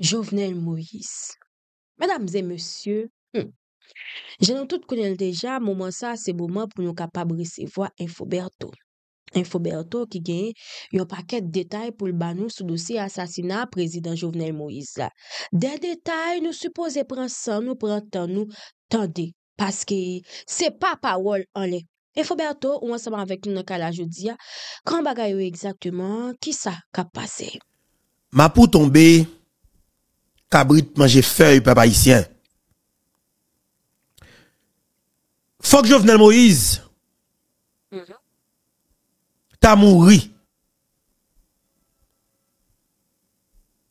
Jouvenel Moïse Madame zè, monsieur Jè nan tout kounel deja Mouman sa se bouman pou nou kapabri se vwa Enfoberto Enfoberto ki gen yon paket detay Poul banou sou dosi asasina Prezident Jouvenel Moïse la Den detay nou suppose pran san nou Pran tan nou, tan de Paske se pa pa wol an le Enfoberto ou an seman vek nou Nan kalajou dia Kan bagay ou exaktouman Ki sa kap pase Mapou tombe cabrit manger feuille, papa haïtien. Faut que Jovenel Moïse, tu Moïse. mouri.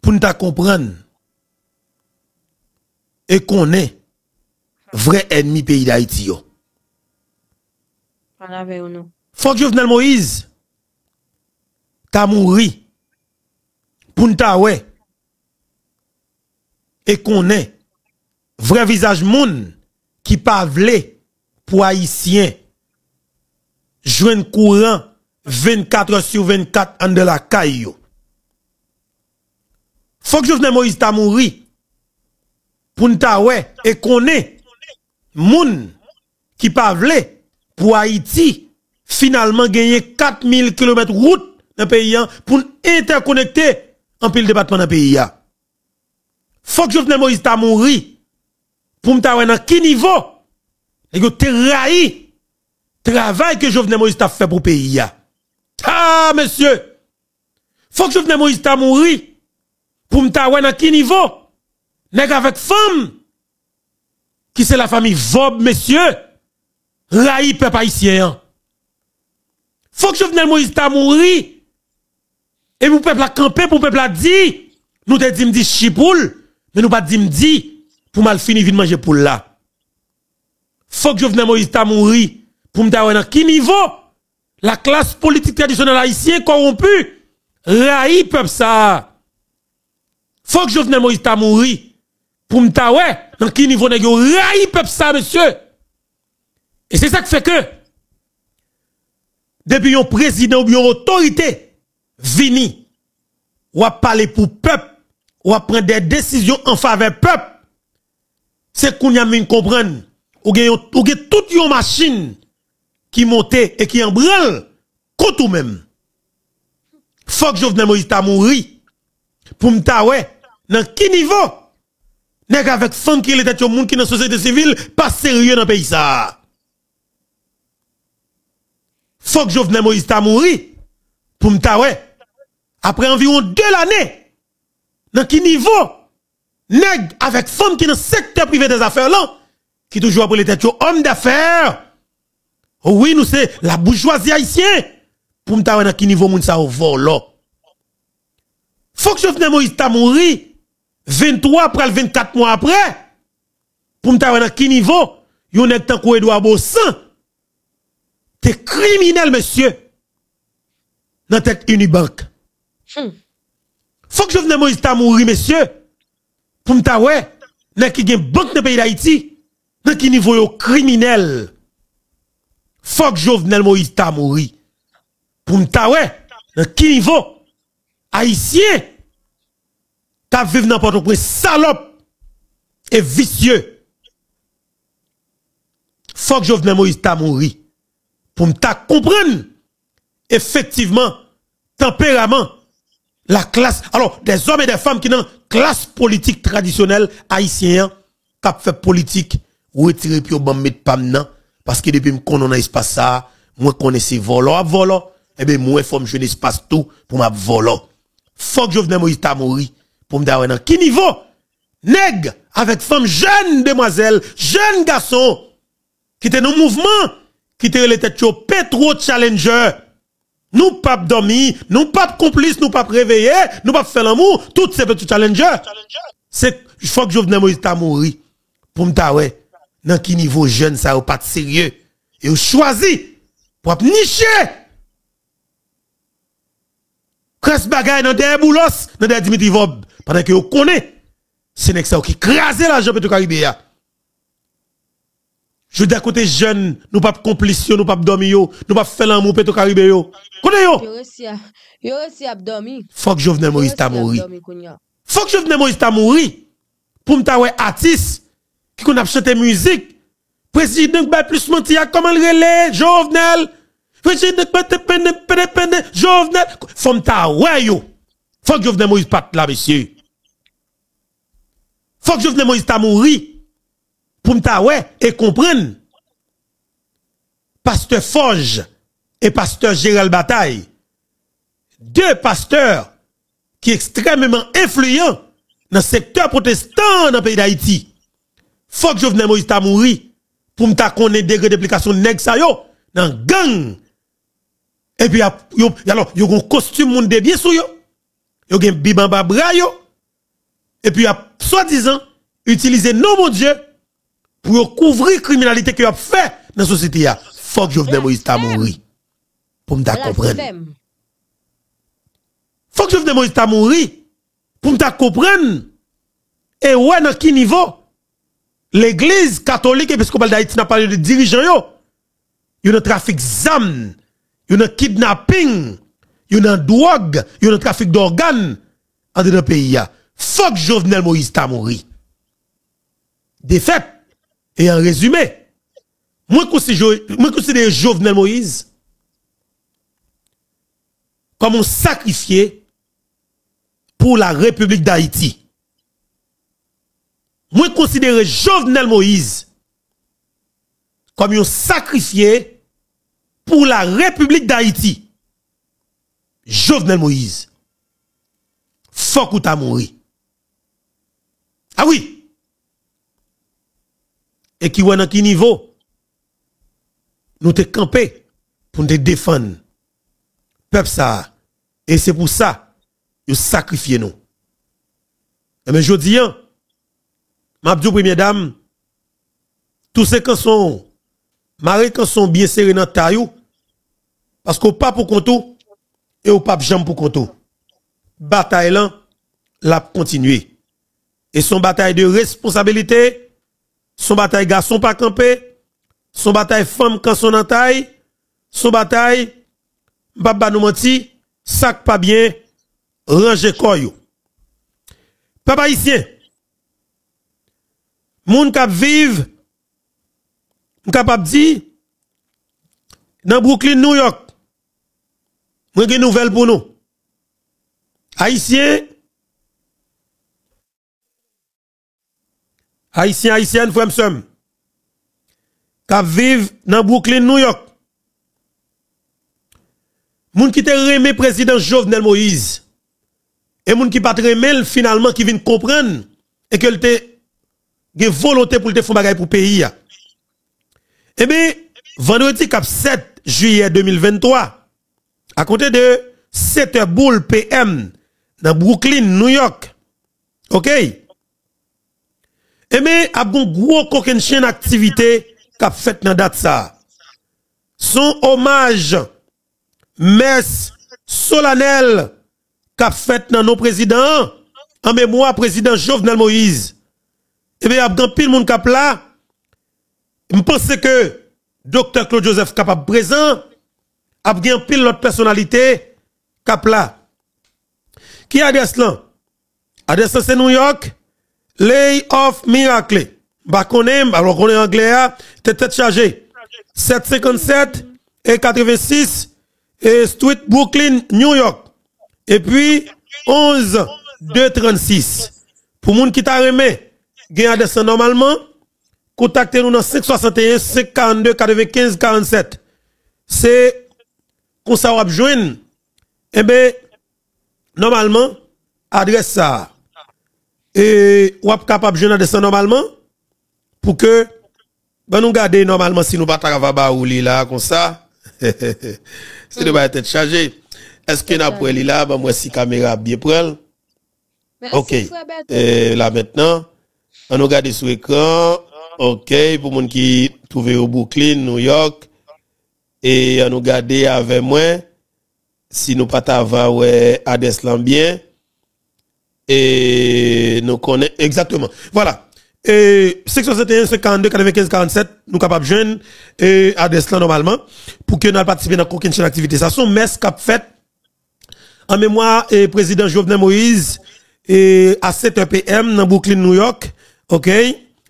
Pour nous comprendre et qu'on est vrai ennemi pays d'Haïti. Faut que je Jovenel Moïse, t'as mouru Pour nous et qu'on connaît vrai visage moun qui pas pour haïtien joindre courant 24 heures sur 24 en de la caille faut que Jovenel Moïse ta mouri pour wè et connaît moun qui pas pour Haïti finalement gagner 4000 km route dans pays hein, pour interconnecter en pile département dans pays hein faut que Jovenel Moïse t'a mouru pour me à dans quel niveau et que raï. travail que Jovenel Moïse t'a fait pour pays ah monsieur faut que Jovenel Moïse t'a mouru pour me taouer dans quel niveau nèg avec femme qui c'est la famille Vob monsieur raï peuple haïtien faut que Jovenel Moïse t'a mouru et pour peuple la camper pour peuple à dit nous te dit me dit chipoule mais nous pas dit dit pour mal finir vite manger pour là. Faut que à Moïse t'a mouri pour me dans qui niveau la classe politique traditionnelle haïtienne corrompue raï peuple ça. Faut que à Moïse t'a mouri pour me dans qui niveau nèg raï peuple ça monsieur. Et c'est ça qui fait que depuis un président ou une autorité vini ou a parler pour peuple ou à prendre des décisions en faveur peuple, c'est qu'on y a mis comprendre, ou gagne toute une machine qui monte et qui en branle contre ou même. Faut que Jovenel Moïse t'a mouri pour me dans quel niveau nèg avec femme qui était un monde qui dans société civile pas sérieux dans pays ça. Faut que Jovenel Moïse t'a mouri pour me taouer. Après environ deux années dans qui niveau nèg avec femme qui dans secteur privé des affaires là qui toujours pour les têtes homme d'affaires oui nous c'est la bourgeoisie haïtienne pour me dans qui niveau moun ça au vol faut que je Moïse t'a mouri 23 après 24 mois après pour me dans qui niveau yon nèg tant que Edouard sang. t'es criminel monsieur dans tête Unibank hmm. Faut que Jovenel Moïse t'a mouru, messieurs. Pour me ouais, Nan qui gen banque de pays d'Haïti, Nan qui niveau criminel. Faut que Jovenel Moïse t'a mouri. Pour me ouais, dans qui niveau haïtien t'a vivre n'importe quoi salope et vicieux. Faut que Jovenel Moïse t'a mouri. Pour me comprendre effectivement tempérament la classe, alors des hommes et des femmes qui n'ont classe politique traditionnelle haïtienne, qui fait politique, retirer puis au bon mettre pas nan, parce que depuis qu'on en a espace ça, moi connais c'est volo à ah, volo, et eh ben moi forme je n'ai espace tout pour m'a volo. Faut que à Moïse ta mouri pour me dire dans qui niveau nègre avec femme jeune demoiselle, jeune garçon qui était dans le mouvement, qui était les têtes Petro challenger nous pas dormir, nous pas complices, nous pas réveiller, nous pas faire l'amour, toutes ces petits challengers. C'est faut que je Jovenel Moïse t'a mouru pour me ouais. Dans qui niveau jeune ça ou pas de sérieux et au choisi pour nicher. Crasse bagaille dans des boulots, dans des Dimitri Vob pendant que vous connaissez c'est ça qui la l'argent Petro Caribéa. Je dis à côté jeune, nous pas complices, nous pas dormir, nous pas faire l'amour peto caribé yo. Connais yo? Yo aussi yo dormi. Faut que Jovenel Moïse t'a mouri. Faut que Jovenel Moïse t'a mouri. Pour me ouais artiste qui qu'on a chanté musique. Président ba plus menti a comment le relais Jovenel. Président ba te pene pende Jovenel. Faut me ouais yo. Faut que Jovenel Moïse pas là monsieur. Faut que Jovenel Moïse t'a mouri pour et comprendre. Pasteur Forge et pasteur Gérald Bataille, deux pasteurs qui sont extrêmement influents dans le secteur protestant dans le pays d'Haïti. Faut que Jovenel Moïse t'a mouri pour me connaître d'application nèg yo dans gang. Et puis il y a. un costume moun bien sur yo. y a un ba bra yo. Et puis a soi-disant utiliser non mon Dieu pour couvrir la criminalité que a fait dans la société là faut que Jovenel Moïse t'a mouri pour me comprendre faut que Jovenel Moïse t'a mouri pour me comprendre et ouais dans quel niveau l'église catholique épiscopale d'Haïti n'a parlé de dirigeants yo a un trafic d'âmes, yo un kidnapping Il yo un drogue yo un trafic d'organes dans le pays là faut que Jovenel Moïse t'a mouri des Défaite. Et en résumé, moi je considère Jovenel Moïse comme un sacrifié pour la République d'Haïti. Moi considère Jovenel Moïse comme un sacrifié pour la République d'Haïti. Jovenel Moïse. Faut que t'as mouru. Ah oui et qui est dans quel niveau nous te camper pour te défendre peuple ça et c'est pour ça ils sacrifié nous et mais je dis m'a première dame tous ces cançons qui sont bien serrés dans taille, parce qu'au pape pour contou, et au pape jambe pour La bataille là l'a continuer et son bataille de responsabilité son bataille garçon pas campé, son bataille femme quand son entaille, son bataille, papa nous menti, sac pas bien, ranger koyo. Papa haïtien, moun cap vive, capable dire, dans Brooklyn, New York, moi une nouvelle pour nous. haïtien, Haïtiens, Haïtiennes, frères et qui vivent dans Brooklyn, New York. Moun qui te le président Jovenel Moïse. Et moun qui pas finalement qui vient comprendre et que te une volonté pour te faire bagaille pour pays. Eh bien, vendredi 7 juillet 2023, à côté de 7h boule PM dans Brooklyn, New York. OK? Eh bien, a bon gros coquin chaîne activité qu'a fait dans date ça. Son hommage, messe solennelle qu'a fait dans nos présidents, en mémoire président Jovenel Moïse. Eh bien, il y a pile monde cap là. Je pense que docteur Claude Joseph capable présent, a bien pile l'autre personnalité cap là. Qui adresse là? Adresse c'est New York. Lay of Miracle. Bah, qu'on alors qu'on est anglais, hein, t'es tête chargé. 757 et 86 et Street Brooklyn, New York. Et puis, 11 236. Pour monde qui t'a remé, gagne adresse normalement, contactez-nous dans 561 542 95 47. C'est qu'on ça va Eh ben normalement adresse ça et ou capable de de ça normalement pour que ben nous garder normalement si nous pas travailler ou là comme ça c'est bah, de être chargé est-ce que n'a pour là ben moi si caméra bien prête. OK et là maintenant on nous regarde sur écran OK pour monde qui trouvé au Brooklyn New York et on nous garder avec moi si nous pas travailler adresse bien et nous connaissons exactement. Voilà. Et 671 52 95 47 nous capables jeunes et à là normalement pour que nous participer dans aucune seule activité ça sont messe cap fait en mémoire et président Jovenel Moïse et à 7h PM dans Brooklyn New York OK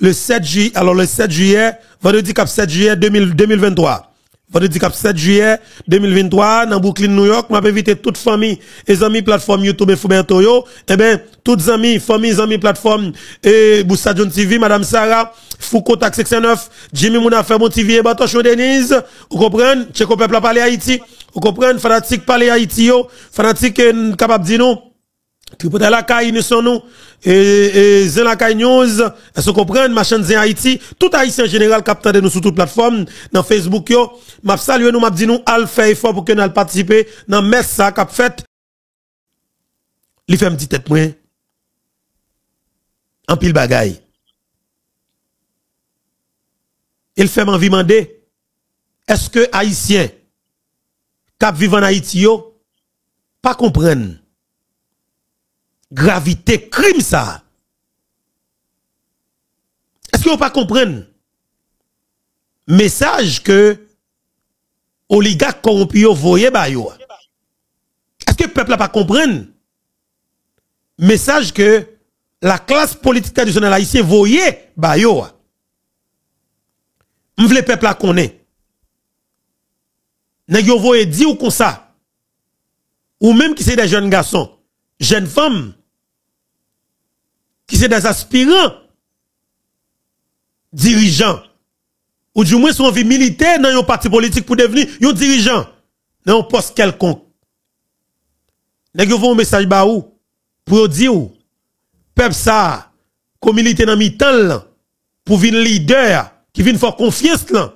le 7 juillet alors le 7 juillet vendredi cap 7 juillet 2023 Vendredi 7 juillet 2023, dans Brooklyn, New York, m'a invité toute famille et amis plateforme YouTube et Fouberto yo. Eh ben, toutes amis, familles, amis plateforme et Boussa John TV, Madame Sarah, Foucault Tax 69, Jimmy Mouna Mon TV et Batoche Denise. Vous comprenez? Tchèque peuple à parler Haïti. Vous comprenez? Fanatique parler Haïti Fanatique euh, capable de dire non. Tripotel la caille, nous sommes nous. Et, et la caille news. Est-ce qu'on comprend? Machin Zen Haïti. Tout Haïtien en général capte de nous sur toute plateforme. Dans Facebook, yo. M'a salue nous, m'a dit nous, al fait effort pour que nous participer dans messe ça cap fait. Li fait petit tête moi. En pile bagaille. Il fait m'envie mandé, Est-ce que Haïtien cap vivent en Haïti, yo, pas comprennent gravité crime ça. Est-ce que vous pas comprendre message que oligarque corrompu voyez ba Est-ce que le peuple n'a pas comprendre message que la classe politique traditionnelle haïtienne voyait ba yo. le peuple la connaît. Nèg yo dit ou comme ça. Ou même qui c'est des jeunes garçons, jeunes femmes qui sont des aspirants dirigeants, ou du moins sont vie militaire dans un parti politique pour devenir un dirigeant, dans un poste quelconque. voyez un message ba ou pour dire le peuple ça comme dans mi-temps pour venir leader qui vient faire confiance là.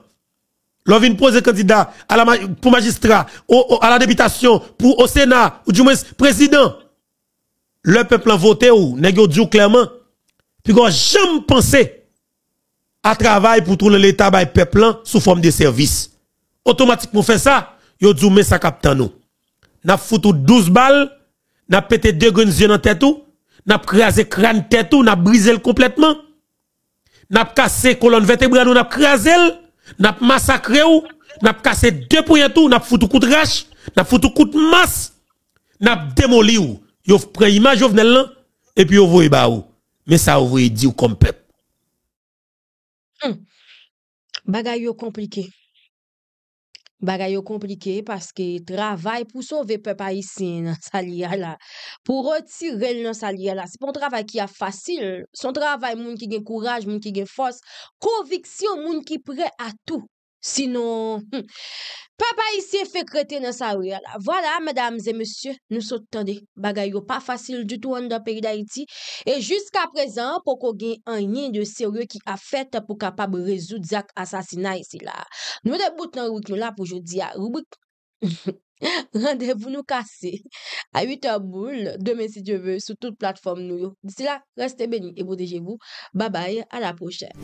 L'on vient poser candidat à la pour magistrat, à la députation, pour au Sénat ou du moins président le peuple a voté ou, n'a dit clairement, puis qu'on jamais pensé à travailler pour tourner l'état par peuple sous forme de service. Automatiquement fait ça, a dit mais ça capte nous. N'a foutu 12 balles, n'a pété deux grenades yeux dans tête ou, n'a crasé crâne tête ou, n'a brisé le complètement. N'a cassé colonne vertébrale ou n'a crasé, n'a massacré ou, n'a cassé deux points tout, n'a foutu coup de rache, n'a foutu coup de masse, n'a démoli ou. Yo pre imaj yo vnen lan, epi yo voye ba ou. Men sa yo voye di ou kom pep. Hmm. Bagay yo komplike. Bagay yo komplike paske travay pou sove pep a isi nan sali ala. Po retirel nan sali ala. Se pon travay ki a fasil, son travay moun ki gen kouraj, moun ki gen fos, koviksyon moun ki pre a tou. Sinon, hmm, pa pa isi fè kretè nan sa ouya la. Voilà, madames et messieurs, nou sot tan de bagay yo pa fasil du tout an dan peri da iti. Et jusqu'a prezen, poko gen an yin de seriou ki a fèt pou kapab rezout zak asasina isi la. Nou de bout nan rouk nou la poujou di a roubouk. Rendez-vous nou kase. A 8 an boule, demen si je veux, sou tout platform nou yo. Disi la, reste beni, e bodejegou. Ba bay, a la proche.